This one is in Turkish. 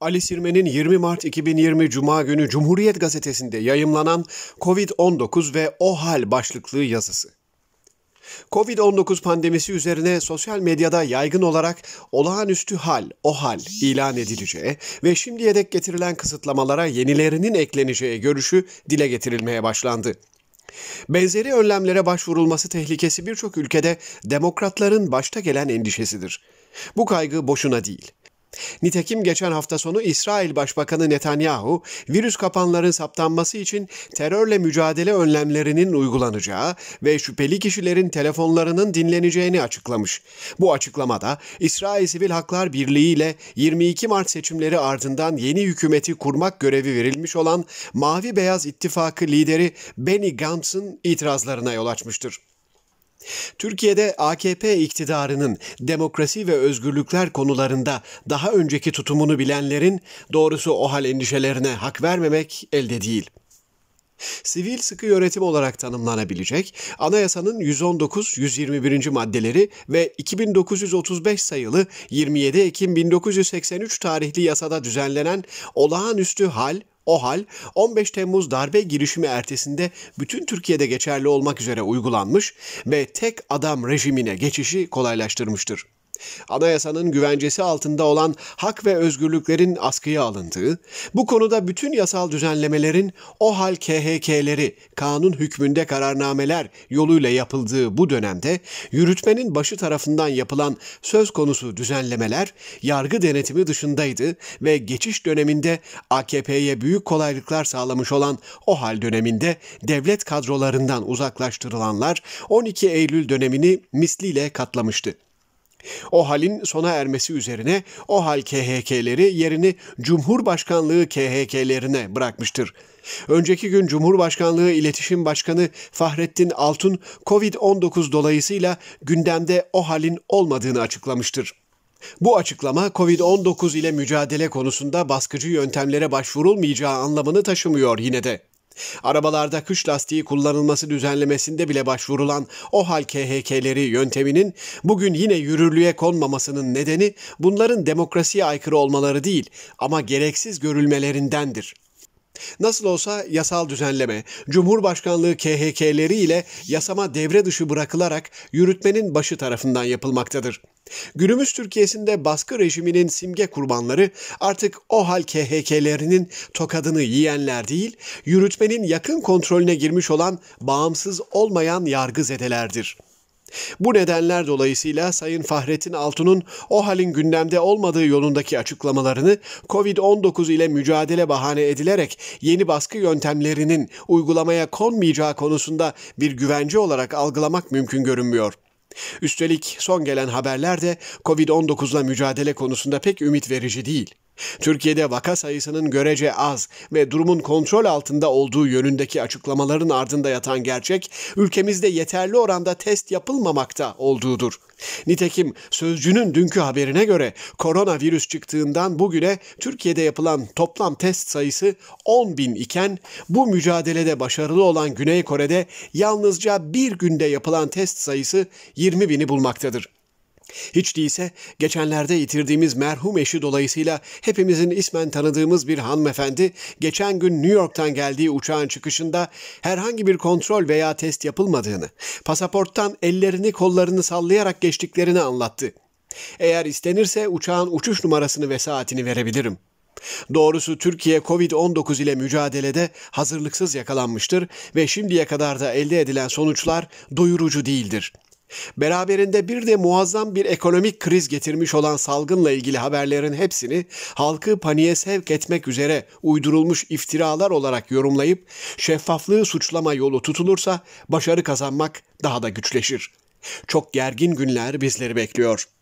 Ali Sirmen'in 20 Mart 2020 Cuma günü Cumhuriyet Gazetesi'nde yayımlanan Covid-19 ve O Hal başlıklı yazısı. Covid-19 pandemisi üzerine sosyal medyada yaygın olarak olağanüstü hal, o hal ilan edileceği ve şimdiye dek getirilen kısıtlamalara yenilerinin ekleneceği görüşü dile getirilmeye başlandı. Benzeri önlemlere başvurulması tehlikesi birçok ülkede demokratların başta gelen endişesidir. Bu kaygı boşuna değil. Nitekim geçen hafta sonu İsrail Başbakanı Netanyahu, virüs kapanların saptanması için terörle mücadele önlemlerinin uygulanacağı ve şüpheli kişilerin telefonlarının dinleneceğini açıklamış. Bu açıklamada İsrail Sivil Haklar Birliği ile 22 Mart seçimleri ardından yeni hükümeti kurmak görevi verilmiş olan Mavi Beyaz İttifakı lideri Benny Gantz'ın itirazlarına yol açmıştır. Türkiye'de AKP iktidarının demokrasi ve özgürlükler konularında daha önceki tutumunu bilenlerin doğrusu o hal endişelerine hak vermemek elde değil. Sivil sıkı yönetim olarak tanımlanabilecek anayasanın 119-121. maddeleri ve 2935 sayılı 27 Ekim 1983 tarihli yasada düzenlenen olağanüstü hal o hal 15 Temmuz darbe girişimi ertesinde bütün Türkiye'de geçerli olmak üzere uygulanmış ve tek adam rejimine geçişi kolaylaştırmıştır anayasanın güvencesi altında olan hak ve özgürlüklerin askıya alındığı, bu konuda bütün yasal düzenlemelerin o hal KHK'leri kanun hükmünde kararnameler yoluyla yapıldığı bu dönemde yürütmenin başı tarafından yapılan söz konusu düzenlemeler yargı denetimi dışındaydı ve geçiş döneminde AKP'ye büyük kolaylıklar sağlamış olan o hal döneminde devlet kadrolarından uzaklaştırılanlar 12 Eylül dönemini misliyle katlamıştı. O halin sona ermesi üzerine o hal KHK'leri yerini Cumhurbaşkanlığı KHK'lerine bırakmıştır. Önceki gün Cumhurbaşkanlığı İletişim Başkanı Fahrettin Altun Covid-19 dolayısıyla gündemde o halin olmadığını açıklamıştır. Bu açıklama Covid-19 ile mücadele konusunda baskıcı yöntemlere başvurulmayacağı anlamını taşımıyor yine de. Arabalarda kış lastiği kullanılması düzenlemesinde bile başvurulan OHAL KHK'leri yönteminin bugün yine yürürlüğe konmamasının nedeni bunların demokrasiye aykırı olmaları değil ama gereksiz görülmelerindendir. Nasıl olsa yasal düzenleme, Cumhurbaşkanlığı KHK'leri ile yasama devre dışı bırakılarak yürütmenin başı tarafından yapılmaktadır. Günümüz Türkiye'sinde baskı rejiminin simge kurbanları artık o hal KHK'lerinin tokadını yiyenler değil, yürütmenin yakın kontrolüne girmiş olan bağımsız olmayan yargı zedelerdir. Bu nedenler dolayısıyla Sayın Fahrettin Altun'un o halin gündemde olmadığı yolundaki açıklamalarını Covid-19 ile mücadele bahane edilerek yeni baskı yöntemlerinin uygulamaya konmayacağı konusunda bir güvence olarak algılamak mümkün görünmüyor. Üstelik son gelen haberler de Covid-19'la mücadele konusunda pek ümit verici değil. Türkiye'de vaka sayısının görece az ve durumun kontrol altında olduğu yönündeki açıklamaların ardında yatan gerçek, ülkemizde yeterli oranda test yapılmamakta olduğudur. Nitekim Sözcü'nün dünkü haberine göre koronavirüs çıktığından bugüne Türkiye'de yapılan toplam test sayısı 10 bin iken bu mücadelede başarılı olan Güney Kore'de yalnızca bir günde yapılan test sayısı 20 bini bulmaktadır. Hiç değilse geçenlerde yitirdiğimiz merhum eşi dolayısıyla hepimizin ismen tanıdığımız bir hanımefendi geçen gün New York'tan geldiği uçağın çıkışında herhangi bir kontrol veya test yapılmadığını, pasaporttan ellerini kollarını sallayarak geçtiklerini anlattı. Eğer istenirse uçağın uçuş numarasını ve saatini verebilirim. Doğrusu Türkiye Covid-19 ile mücadelede hazırlıksız yakalanmıştır ve şimdiye kadar da elde edilen sonuçlar doyurucu değildir.'' Beraberinde bir de muazzam bir ekonomik kriz getirmiş olan salgınla ilgili haberlerin hepsini halkı paniğe sevk etmek üzere uydurulmuş iftiralar olarak yorumlayıp şeffaflığı suçlama yolu tutulursa başarı kazanmak daha da güçleşir. Çok gergin günler bizleri bekliyor.''